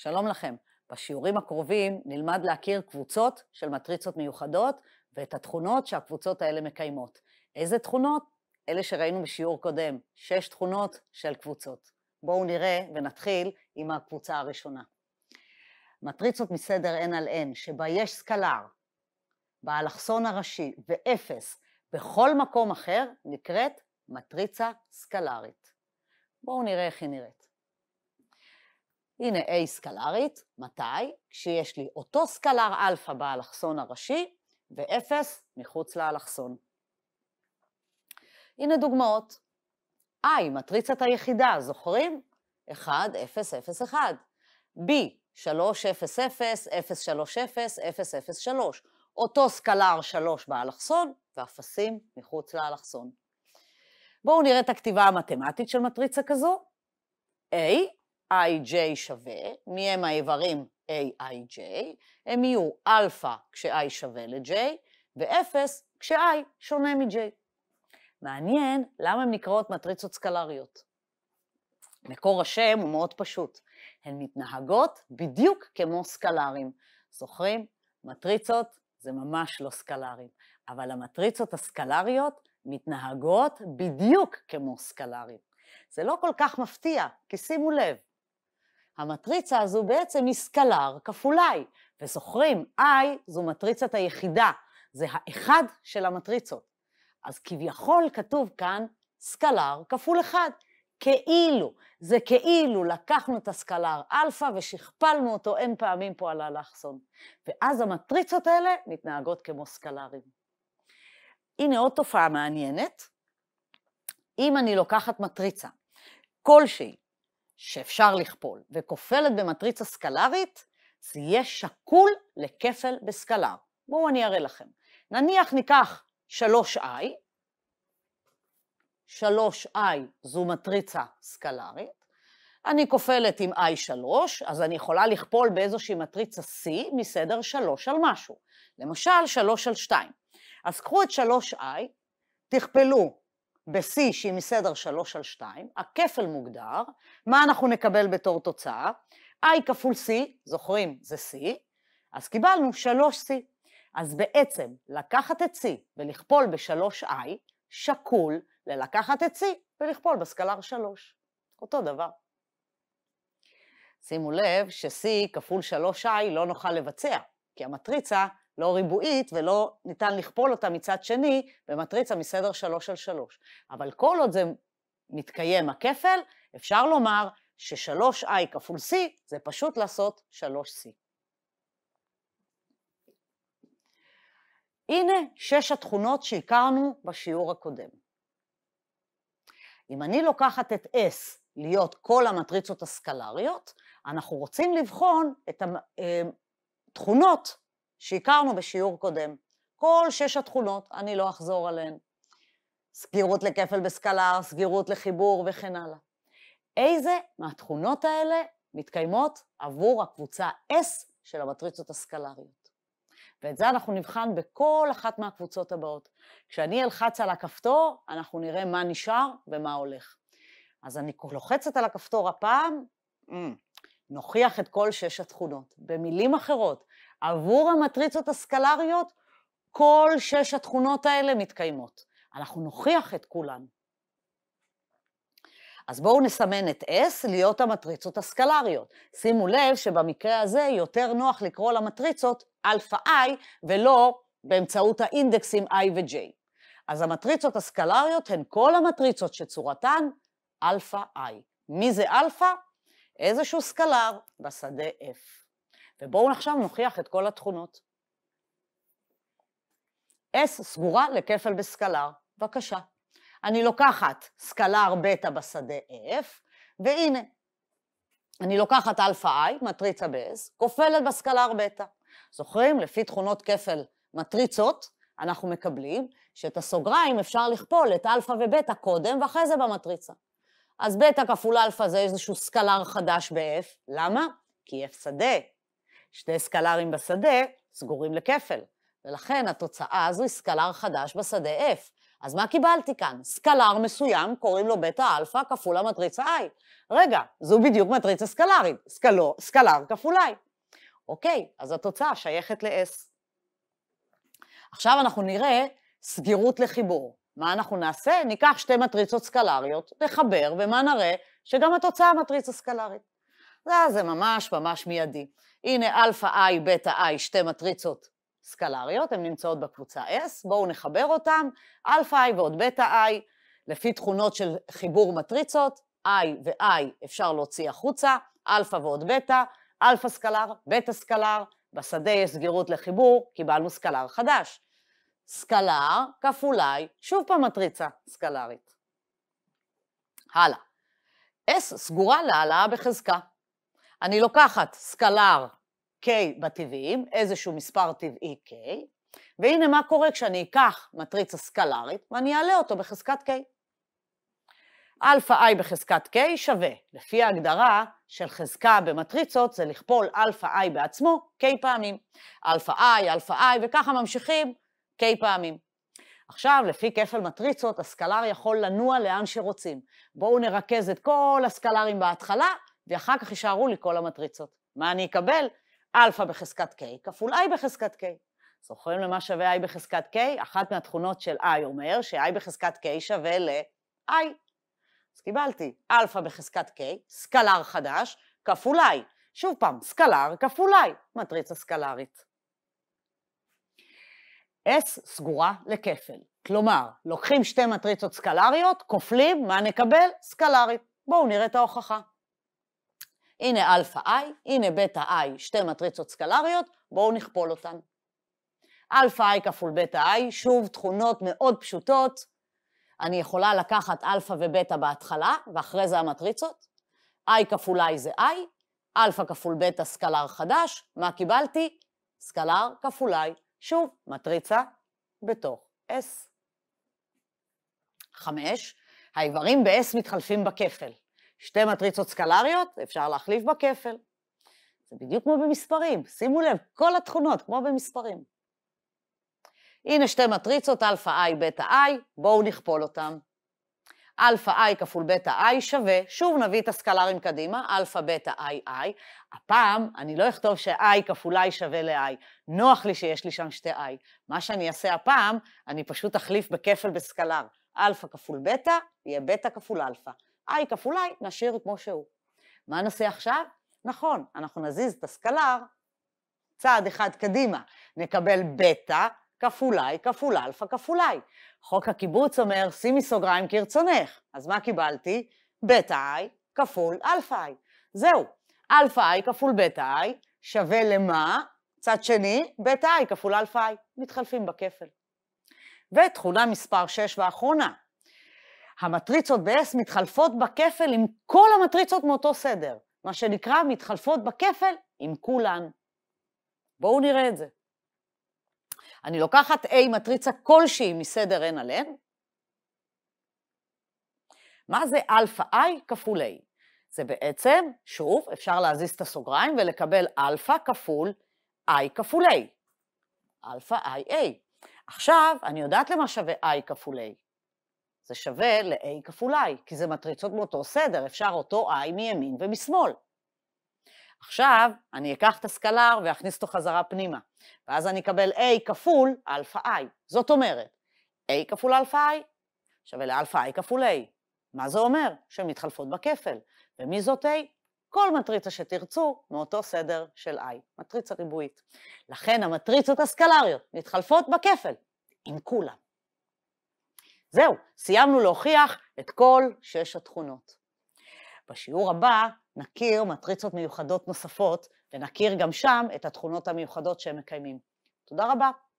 שלום לכם. בשיעורים הקרובים נלמד להכיר קבוצות של מטריצות מיוחדות ואת התכונות שהקבוצות האלה מקיימות. איזה תכונות? אלה שראינו בשיעור קודם, שש תכונות של קבוצות. בואו נראה ונתחיל עם הקבוצה הראשונה. מטריצות מסדר n על n, שבה יש סקלר, באלכסון הראשי ואפס בכל מקום אחר, נקראת מטריצה סקלרית. בואו נראה איך היא נראית. הנה A סקלרית, מתי? כשיש לי אותו סקלר אלפא באלכסון הראשי ואפס מחוץ לאלכסון. הנה דוגמאות. I, מטריצת היחידה, זוכרים? 1, 0, 0, 1. B, 3, 0, 0, 0, 3, 0, 0, 0, 3. אותו סקלר 3 באלכסון ואפסים מחוץ לאלכסון. בואו נראה את הכתיבה המתמטית של מטריצה כזו. A IJ שווה, מי הם האיברים AIJ? הם יהיו Alpha כש-I שווה ל-J, ו-0 כש-I שונה מ-J. מעניין למה הן נקראות מטריצות סקלריות. מקור השם הוא מאוד פשוט. הן מתנהגות בדיוק כמו סקלרים. זוכרים? מטריצות זה ממש לא סקלרים, אבל המטריצות הסקלריות מתנהגות בדיוק כמו סקלרים. זה לא כל כך מפתיע, כי שימו לב, המטריצה הזו בעצם היא סקלר כפול i, וזוכרים, i זו מטריצת היחידה, זה האחד של המטריצות. אז כביכול כתוב כאן סקלר כפול 1, כאילו, זה כאילו לקחנו את הסקלר אלפא ושכפלנו אותו n פעמים פה על האלכסון, ואז המטריצות האלה מתנהגות כמו סקלרים. הנה עוד תופעה מעניינת, אם אני לוקחת מטריצה כלשהי שאפשר לכפול וכופלת במטריצה סקלרית, זה יהיה שקול לכפל בסקלר. בואו אני אראה לכם. נניח ניקח 3i, 3i זו מטריצה סקלרית, אני כופלת עם i3, אז אני יכולה לכפול באיזושהי מטריצה c מסדר 3 על משהו. למשל, 3 על 2. אז קחו את 3i, תכפלו ב-C שהיא מסדר 3 על 2, הכפל מוגדר, מה אנחנו נקבל בתור תוצאה? i כפול c, זוכרים, זה c, אז קיבלנו 3c. אז בעצם לקחת את c ולכפול ב-3i שקול ללקחת את c ולכפול בסקלר 3. אותו דבר. שימו לב ש-c כפול 3i לא נוכל לבצע, כי המטריצה לא ריבועית ולא ניתן לכפול אותה מצד שני במטריצה מסדר שלוש על שלוש. אבל כל עוד זה מתקיים הכפל, אפשר לומר ששלוש i כפול c זה פשוט לעשות שלוש c הנה שש התכונות שהכרנו בשיעור הקודם. אם אני לוקחת את S להיות כל המטריצות הסקלריות, אנחנו רוצים לבחון את התכונות אה, שהכרנו בשיעור קודם. כל שש התכונות, אני לא אחזור עליהן. סגירות לכפל בסקלר, סגירות לחיבור וכן הלאה. איזה מהתכונות האלה מתקיימות עבור הקבוצה S של המטריצות הסקלריות? ואת זה אנחנו נבחן בכל אחת מהקבוצות הבאות. כשאני אלחץ על הכפתור, אנחנו נראה מה נשאר ומה הולך. אז אני לוחצת על הכפתור הפעם, אמ, נוכיח את כל שש התכונות. במילים אחרות, עבור המטריצות הסקלריות, כל שש התכונות האלה מתקיימות. אנחנו נוכיח את כולן. אז בואו נסמן את S להיות המטריצות הסקלריות. שימו לב שבמקרה הזה יותר נוח לקרוא למטריצות Alpha I ולא באמצעות האינדקסים I ו-J. אז המטריצות הסקלריות הן כל המטריצות שצורתן Alpha I. מי זה Alpha? איזשהו סקלר בשדה F. ובואו עכשיו נוכיח את כל התכונות. S סגורה לכפל בסקלר, בבקשה. אני לוקחת סקלר בטא בשדה F, והנה, אני לוקחת אלפא I, מטריצה ב-S, כופלת בסקלר בטא. זוכרים? לפי תכונות כפל מטריצות, אנחנו מקבלים שאת הסוגריים אפשר לכפול את אלפא ובטא קודם ואחרי זה במטריצה. אז בטא כפול אלפא זה איזשהו סקלר חדש ב-F, למה? כי F שדה שני סקלרים בשדה סגורים לכפל, ולכן התוצאה הזו היא סקלר חדש בשדה F. אז מה קיבלתי כאן? סקלר מסוים, קוראים לו בטא אלפא כפול המטריצה I. רגע, זו בדיוק מטריצה סקלרית, סקלו, סקלר כפול I. אוקיי, אז התוצאה שייכת ל-S. עכשיו אנחנו נראה סגירות לחיבור. מה אנחנו נעשה? ניקח שתי מטריצות סקלריות, נחבר, ומה נראה? שגם התוצאה מטריצה סקלרית. זה, זה ממש ממש מיידי. הנה אלפא i, בטא i, שתי מטריצות סקלריות, הן נמצאות בקבוצה S, בואו נחבר אותן, אלפא i ועוד בטא i, לפי תכונות של חיבור מטריצות, i ו-i אפשר להוציא החוצה, אלפא ועוד בטא, אלפא סקלר, בטא סקלר, בשדה יש סגירות לחיבור, קיבלנו סקלר חדש. סקלר כפול i, שוב פעם מטריצה סקלרית. הלאה. S סגורה להעלאה בחזקה. אני לוקחת סקלר K בטבעיים, איזשהו מספר טבעי K, והנה מה קורה כשאני אקח מטריצה סקלרית ואני אעלה אותו בחזקת K. אלפא i בחזקת k שווה, לפי ההגדרה של חזקה במטריצות, זה לכפול אלפא i בעצמו k פעמים. אלפא i, אלפא i, וככה ממשיכים k פעמים. עכשיו, לפי כפל מטריצות, הסקלר יכול לנוע לאן שרוצים. בואו נרכז את כל הסקלרים בהתחלה, ואחר כך יישארו לי כל המטריצות. מה אני אקבל? אלפא בחזקת K כפול I בחזקת K. זוכרים למה שווה I בחזקת K? אחת מהתכונות של I אומר ש-I בחזקת K שווה ל-I. אז קיבלתי אלפא בחזקת K, סקלר חדש, כפול I. שוב פעם, סקלר כפול I, מטריצה סקלרית. S סגורה לכפל. כלומר, לוקחים שתי מטריצות סקלריות, כופלים, מה נקבל? סקלרית. בואו נראה את ההוכחה. הנה אלפא I, הנה בטא I, שתי מטריצות סקלריות, בואו נכפול אותן. אלפא I כפול בטא I, שוב תכונות מאוד פשוטות. אני יכולה לקחת אלפא ובטא בהתחלה, ואחרי זה המטריצות. I כפול I זה I, אלפא כפול בטא סקלר חדש, מה קיבלתי? סקלר כפול I, שוב, מטריצה בתוך S. חמש, האיברים ב-S מתחלפים בכפל. שתי מטריצות סקלריות, אפשר להחליף בכפל. זה בדיוק כמו במספרים, שימו לב, כל התכונות כמו במספרים. הנה שתי מטריצות, Alpha i, Beta i, בואו נכפול אותן. Alpha i כפול Beta i שווה, שוב נביא את הסקלרים קדימה, Alpha Beta i i, הפעם אני לא אכתוב ש-i כפול i שווה ל-i, נוח לי שיש לי שם שתי i. מה שאני אעשה הפעם, אני פשוט אחליף בכפל בסקלר. Alpha כפול Beta יהיה Beta כפול Alpha. i כפול i נשאיר כמו שהוא. מה נעשה עכשיו? נכון, אנחנו נזיז את הסקלר צעד אחד קדימה, נקבל בטא כפול i כפול אלפא כפול i. חוק הקיבוץ אומר, שימי סוגריים כרצונך. אז מה קיבלתי? בטא i כפול אלפא i. זהו, אלפא i כפול בטא i שווה למה? צד שני, בטא i כפול אלפא i. מתחלפים בכפל. ותכונה מספר 6 ואחרונה, המטריצות ב-S מתחלפות בכפל עם כל המטריצות מאותו סדר, מה שנקרא מתחלפות בכפל עם כולן. בואו נראה את זה. אני לוקחת A מטריצה כלשהי מסדר n על n, מה זה Alpha i כפול a? זה בעצם, שוב, אפשר להזיז את הסוגריים ולקבל Alpha כפול i כפול a. Alpha i a. עכשיו, אני יודעת למה שווה i כפול a. זה שווה ל-A כפול I, כי זה מטריצות באותו סדר, אפשר אותו I מימין ומשמאל. עכשיו, אני אקח את הסקלר ואכניס אותו חזרה פנימה, ואז אני אקבל A כפול Alpha I. זאת אומרת, A כפול Alpha I שווה ל-Alpha I כפול A. מה זה אומר? שהן מתחלפות בכפל. ומי זאת A? כל מטריצה שתרצו מאותו סדר של I, מטריצה ריבועית. לכן המטריצות הסקלריות מתחלפות בכפל עם כולם. זהו, סיימנו להוכיח את כל שש התכונות. בשיעור הבא נכיר מטריצות מיוחדות נוספות, ונכיר גם שם את התכונות המיוחדות שהם מקיימים. תודה רבה.